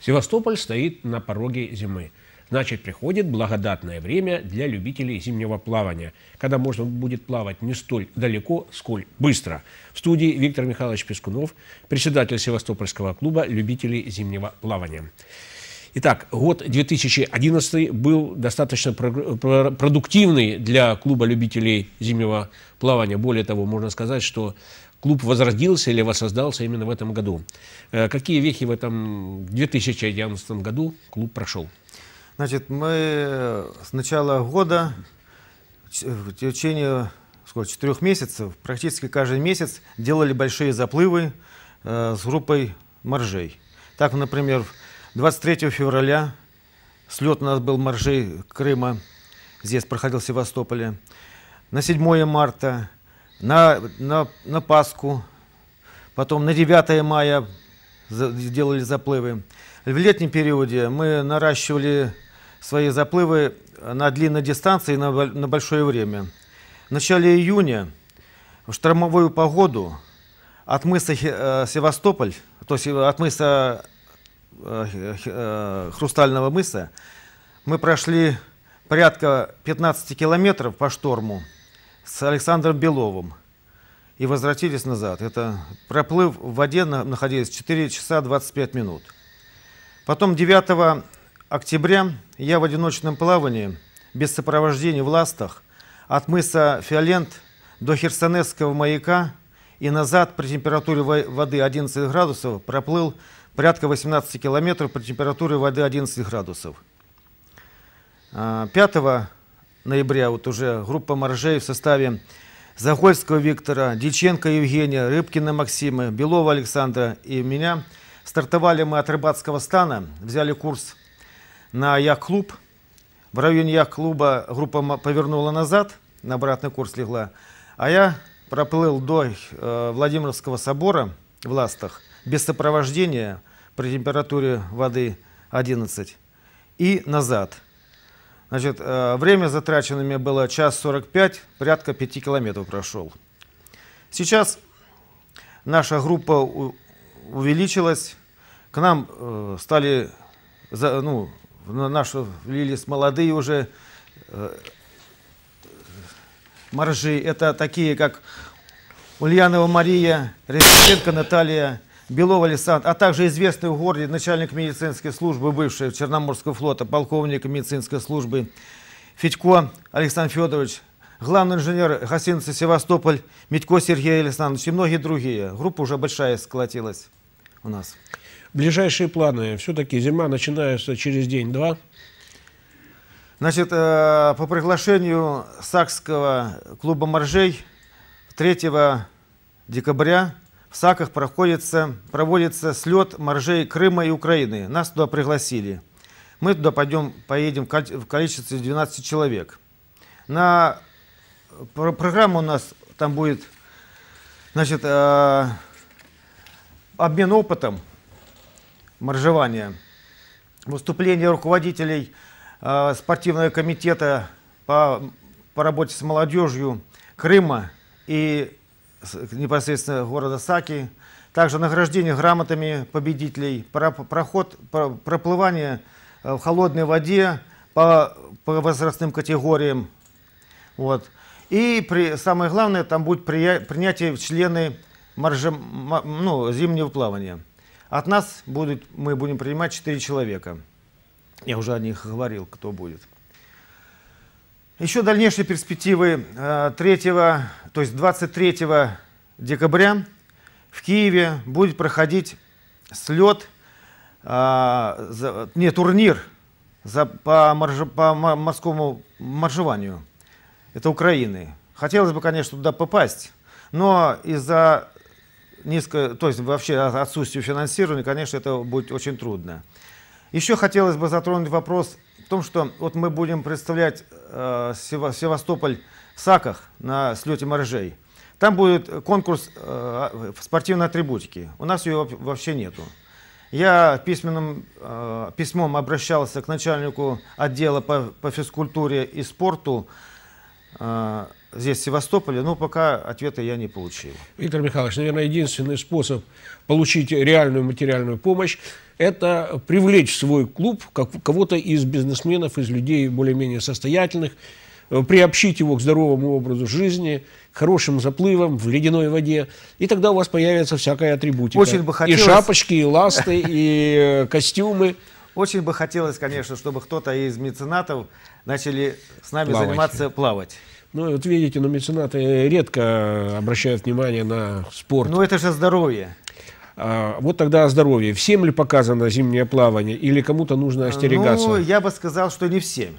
Севастополь стоит на пороге зимы. Значит, приходит благодатное время для любителей зимнего плавания, когда можно будет плавать не столь далеко, сколь быстро. В студии Виктор Михайлович Пескунов, председатель Севастопольского клуба любителей зимнего плавания. Итак, год 2011 был достаточно продуктивный для клуба любителей зимнего плавания. Более того, можно сказать, что клуб возродился или воссоздался именно в этом году. Э, какие вехи в этом 2011 году клуб прошел? Значит, мы с начала года э, в течение сколько, четырех месяцев, практически каждый месяц делали большие заплывы э, с группой моржей. Так, например, 23 февраля слет у нас был моржей Крыма, здесь проходил в Севастополе. На 7 марта на, на, на Пасху, потом на 9 мая делали заплывы. В летнем периоде мы наращивали свои заплывы на длинной дистанции и на, на большое время. В начале июня в штормовую погоду от мыса э, Севастополь, то есть от мыса э, э, Хрустального мыса, мы прошли порядка 15 километров по шторму с Александром Беловым и возвратились назад. Это проплыв в воде находились 4 часа 25 минут. Потом 9 октября я в одиночном плавании, без сопровождения в ластах, от мыса Фиолент до Херсонесского маяка и назад при температуре воды 11 градусов проплыл порядка 18 километров при температуре воды 11 градусов. 5 а, ноября вот уже группа моржей в составе Загольского Виктора, Диченко Евгения, Рыбкина Максима, Белова Александра и меня. Стартовали мы от рыбацкого стана, взяли курс на яхт-клуб. В районе яхт-клуба группа повернула назад, на обратный курс легла. А я проплыл до э, Владимирского собора в Ластах без сопровождения при температуре воды 11 и назад – Значит, э, время затраченными было час 45, порядка 5 километров прошел. Сейчас наша группа увеличилась, к нам э, стали, ну, на нашу влились молодые уже э, моржи. Это такие, как Ульянова Мария, Резидентка Наталья, Белова Александр, а также известный в городе начальник медицинской службы бывшей Черноморского флота, полковник медицинской службы Федько Александр Федорович, главный инженер гостиницы «Севастополь» Митько Сергей Александрович и многие другие. Группа уже большая сколотилась у нас. Ближайшие планы. Все-таки зима начинается через день-два. Значит, э, по приглашению Сакского клуба «Моржей» 3 декабря в Саках проходится, проводится слет моржей Крыма и Украины. Нас туда пригласили. Мы туда пойдем, поедем в количестве 12 человек. На программа у нас там будет значит, э, обмен опытом моржевания, выступление руководителей э, спортивного комитета по, по работе с молодежью Крыма и непосредственно города Саки, также награждение грамотами победителей, проход, проплывание э, в холодной воде по, по возрастным категориям. Вот. И при, самое главное, там будет прия, принятие в члены маржи, ну, зимнего плавания. От нас будет, мы будем принимать 4 человека. Я уже о них говорил, кто будет. Еще дальнейшие перспективы 3, э, то есть 23 декабря в Киеве будет проходить слет, э, не, турнир за, по, марж, по морскому маржеванию. Это Украины. Хотелось бы, конечно, туда попасть, но из-за низко, то есть вообще отсутствия финансирования, конечно, это будет очень трудно. Еще хотелось бы затронуть вопрос в том, что вот мы будем представлять э, Севастополь в Саках на слете моржей. Там будет конкурс э, спортивной атрибутике У нас ее вообще нету. Я письменным, э, письмом обращался к начальнику отдела по, по физкультуре и спорту э, здесь, в Севастополе, но пока ответа я не получил. Виктор Михайлович, наверное, единственный способ получить реальную материальную помощь – это привлечь в свой клуб кого-то из бизнесменов, из людей более-менее состоятельных, э, приобщить его к здоровому образу жизни, к хорошим заплывам в ледяной воде, и тогда у вас появится всякая атрибутика. Очень бы хотелось... И шапочки, и ласты, и э, костюмы. Очень бы хотелось, конечно, чтобы кто-то из меценатов начали с нами плавать. заниматься плавать. Ну, вот видите, но ну, меценаты редко обращают внимание на спорт. Ну это же здоровье. А, вот тогда о здоровье. Всем ли показано зимнее плавание или кому-то нужно а, остерегаться? Ну, я бы сказал, что не всем.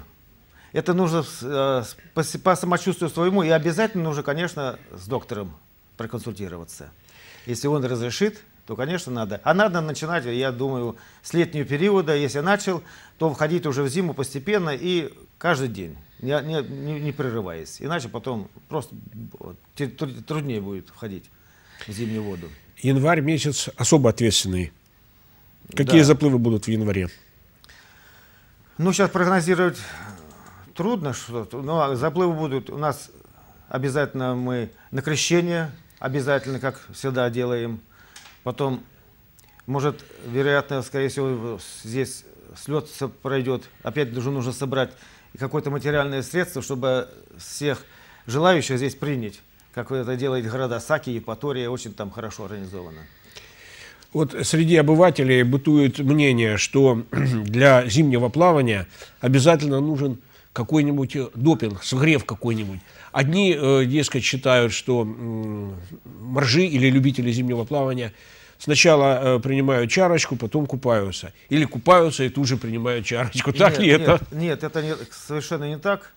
Это нужно э, по, по самочувствию своему, и обязательно нужно, конечно, с доктором проконсультироваться. Если он разрешит, то, конечно, надо. А надо начинать, я думаю, с летнего периода. Если начал, то входить уже в зиму постепенно и каждый день не, не, не, не прерываясь. Иначе потом просто труднее будет входить в зимнюю воду. Январь месяц особо ответственный. Какие да. заплывы будут в январе? Ну, сейчас прогнозировать трудно что-то, но заплывы будут. У нас обязательно мы на крещение, обязательно, как всегда, делаем. Потом, может, вероятно, скорее всего, здесь слет пройдет. Опять уже нужно собрать и какое-то материальное средство, чтобы всех желающих здесь принять, как это делает города Саки, Евпатория, очень там хорошо организовано. Вот среди обывателей бытует мнение, что для зимнего плавания обязательно нужен какой-нибудь э, допинг, согрев какой-нибудь. Одни, э, дескать, считают, что моржи или любители зимнего плавания – сначала э, принимаю чарочку, потом купаются. Или купаются и тут же принимают чарочку. Так нет, ли нет, это? Нет, это не, совершенно не так.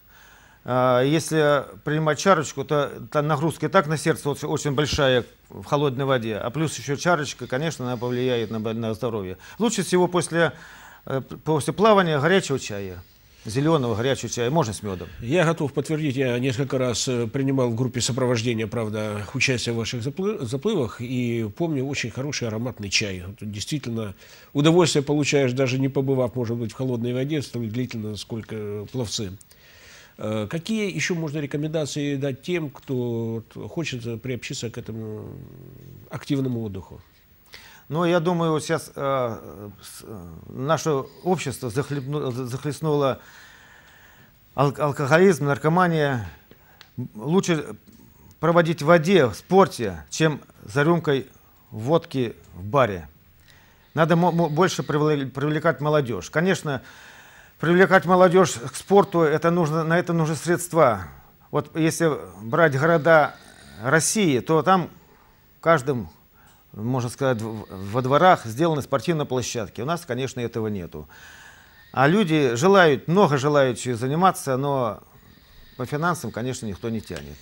А, если принимать чарочку, то, то нагрузка и так на сердце очень, очень большая в холодной воде. А плюс еще чарочка, конечно, она повлияет на, на здоровье. Лучше всего после, э, после плавания горячего чая зеленого горячего чая можно с медом? Я готов подтвердить, я несколько раз э, принимал в группе сопровождения, правда, участие в ваших заплывах, и помню очень хороший ароматный чай. действительно, удовольствие получаешь, даже не побывав, может быть, в холодной воде, столь длительно, сколько пловцы. Э, какие еще можно рекомендации дать тем, кто хочет приобщиться к этому активному отдыху? Но я думаю, вот сейчас э, э наше общество захлестнуло ал алкоголизм, наркомания. Лучше проводить в воде, в спорте, чем за рюмкой водки в баре. Надо больше привлекать молодежь. Конечно, привлекать молодежь к спорту, это нужно, на это нужны средства. Вот если брать города России, то там в каждом можно сказать, во дворах сделаны спортивные площадки. У нас, конечно, этого нету. А люди желают, много желающих заниматься, но по финансам, конечно, никто не тянет.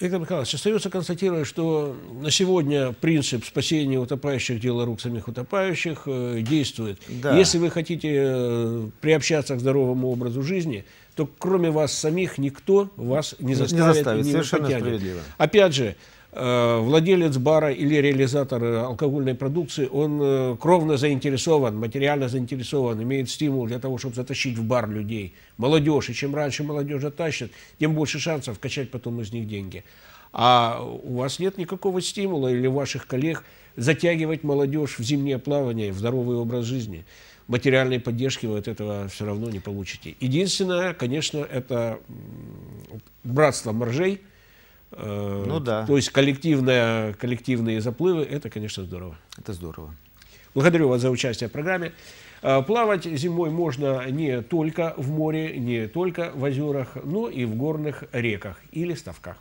Виктор Михайлович, остается констатировать, что на сегодня принцип спасения утопающих – дело рук самих утопающих э, действует. Да. Если вы хотите э, приобщаться к здоровому образу жизни, то кроме вас самих никто вас не заставит. Не заставит, совершенно потянет. справедливо. Опять же, Э, владелец бара или реализатор э, алкогольной продукции, он э, кровно заинтересован, материально заинтересован, имеет стимул для того, чтобы затащить в бар людей, молодежь. И чем раньше молодежь оттащит, тем больше шансов качать потом из них деньги. А у вас нет никакого стимула или ваших коллег затягивать молодежь в зимнее плавание, в здоровый образ жизни. Материальной поддержки вы от этого все равно не получите. Единственное, конечно, это братство моржей – Э, ну да. То есть коллективные, коллективные заплывы, это, конечно, здорово. Это здорово. Благодарю вас за участие в программе. Э, плавать зимой можно не только в море, не только в озерах, но и в горных реках или ставках.